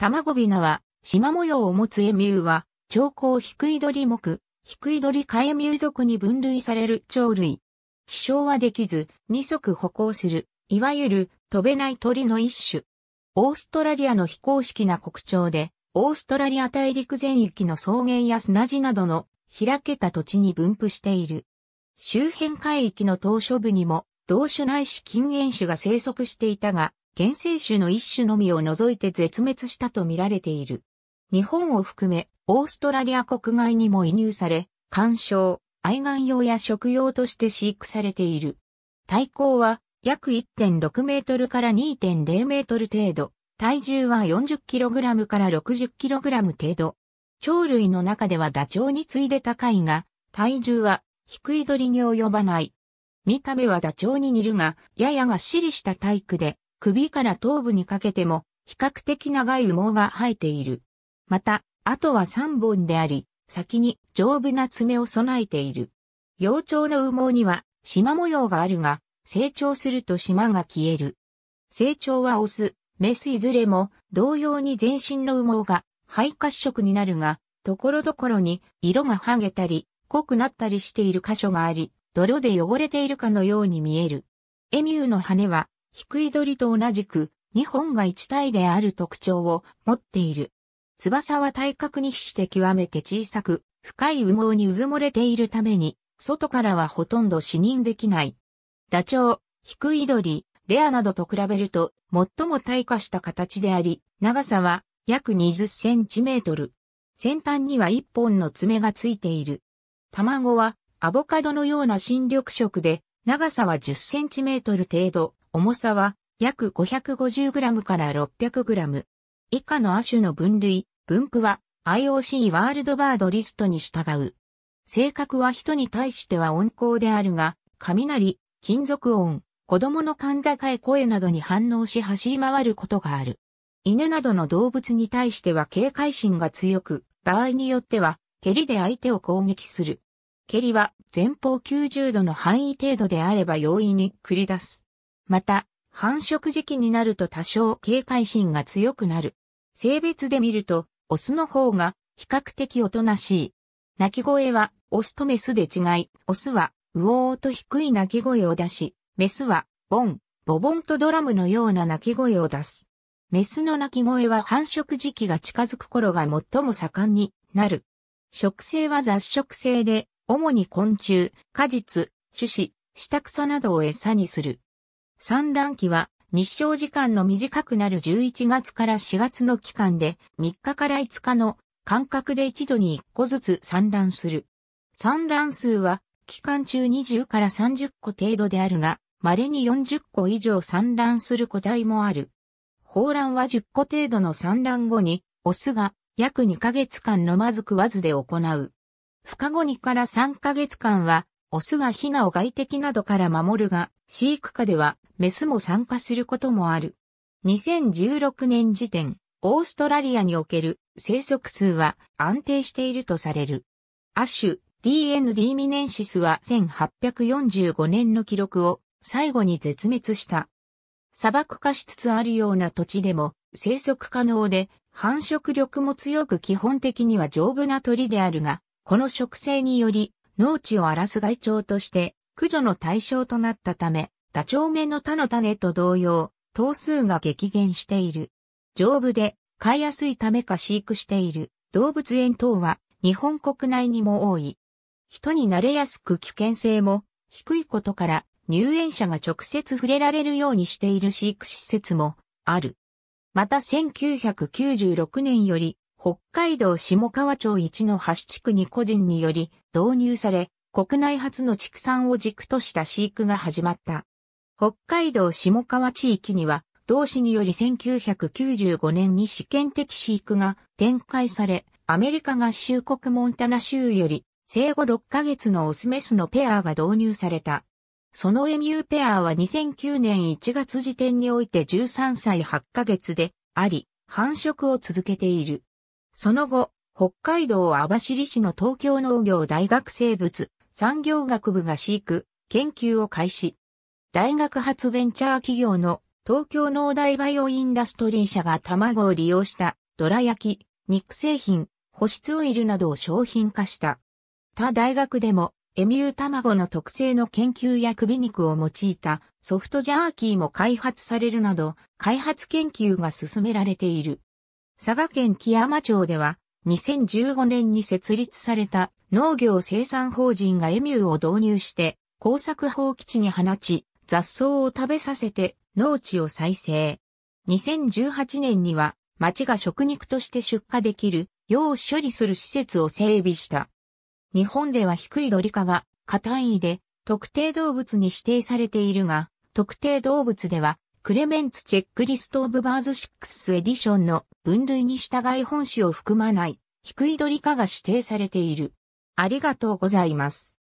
卵びなは、縞模様を持つエミューは、長江低い鳥目、低い鳥カエミュー属に分類される鳥類。飛翔はできず、二足歩行する、いわゆる飛べない鳥の一種。オーストラリアの非公式な国鳥で、オーストラリア大陸全域の草原や砂地などの開けた土地に分布している。周辺海域の島嶼部にも、同種ないし禁煙種が生息していたが、原生種の一種のみを除いて絶滅したとみられている。日本を含め、オーストラリア国外にも移入され、干渉、愛玩用や食用として飼育されている。体高は約1.6メートルから2.0メートル程度、体重は4 0ラムから6 0ラム程度。鳥類の中ではダチョウに次いで高いが、体重は低い鳥に及ばない。見た目はダチョウに似るが、ややがっしりした体育で、首から頭部にかけても比較的長い羽毛が生えている。また、あとは3本であり、先に丈夫な爪を備えている。幼鳥の羽毛には縞模様があるが、成長すると縞が消える。成長はオス、メスいずれも同様に全身の羽毛が肺褐色になるが、ところどころに色が剥げたり、濃くなったりしている箇所があり、泥で汚れているかのように見える。エミューの羽は低い鳥と同じく、2本が1体である特徴を持っている。翼は体格に比して極めて小さく、深い羽毛にうずもれているために、外からはほとんど視認できない。ダチョウ、低い鳥、レアなどと比べると、最も退化した形であり、長さは約20センチメートル。先端には1本の爪がついている。卵はアボカドのような新緑色で、長さは10センチメートル程度、重さは約 550g から 600g。以下の亜種の分類、分布は IOC ワールドバードリストに従う。性格は人に対しては温厚であるが、雷、金属音、子供のだ高い声などに反応し走り回ることがある。犬などの動物に対しては警戒心が強く、場合によっては、蹴りで相手を攻撃する。蹴りは前方90度の範囲程度であれば容易に繰り出す。また、繁殖時期になると多少警戒心が強くなる。性別で見ると、オスの方が比較的おとなしい。鳴き声はオスとメスで違い、オスはうおーと低い鳴き声を出し、メスはボン、ボボンとドラムのような鳴き声を出す。メスの鳴き声は繁殖時期が近づく頃が最も盛んになる。食性は雑食性で、主に昆虫、果実、種子、下草などを餌にする。産卵期は日照時間の短くなる11月から4月の期間で3日から5日の間隔で一度に1個ずつ産卵する。産卵数は期間中20から30個程度であるが、稀に40個以上産卵する個体もある。放卵は10個程度の産卵後に、オスが約2ヶ月間飲まず食わずで行う。孵化後2から3ヶ月間はオスがヒナを外敵などから守るが、飼育下ではメスも参加することもある。2016年時点、オーストラリアにおける生息数は安定しているとされる。アッシュ DND ミネンシスは1845年の記録を最後に絶滅した。砂漠化しつつあるような土地でも生息可能で繁殖力も強く基本的には丈夫な鳥であるが、この植生により農地を荒らす害鳥として駆除の対象となったため、ダチョウの他の種と同様、頭数が激減している。丈夫で飼いやすいためか飼育している動物園等は日本国内にも多い。人に慣れやすく危険性も低いことから入園者が直接触れられるようにしている飼育施設もある。また1996年より北海道下川町一の橋地区に個人により導入され、国内初の畜産を軸とした飼育が始まった。北海道下川地域には、同市により1995年に試験的飼育が展開され、アメリカ合衆国モンタナ州より生後6ヶ月のオスメスのペアが導入された。そのエミューペアは2009年1月時点において13歳8ヶ月であり、繁殖を続けている。その後、北海道網走市の東京農業大学生物産業学部が飼育、研究を開始。大学発ベンチャー企業の東京農大バイオインダストリー社が卵を利用したドラ焼き、肉製品、保湿オイルなどを商品化した。他大学でもエミュー卵の特性の研究や首肉を用いたソフトジャーキーも開発されるなど開発研究が進められている。佐賀県木山町では、2015年に設立された農業生産法人がエミューを導入して、工作放棄地に放ち、雑草を食べさせて農地を再生。2018年には、町が食肉として出荷できる、用を処理する施設を整備した。日本では低いドリカが、過単位で、特定動物に指定されているが、特定動物では、クレメンツ・チェックリスト・オブ・バーズ6エディションの分類に従い本誌を含まない、低い取りかが指定されている。ありがとうございます。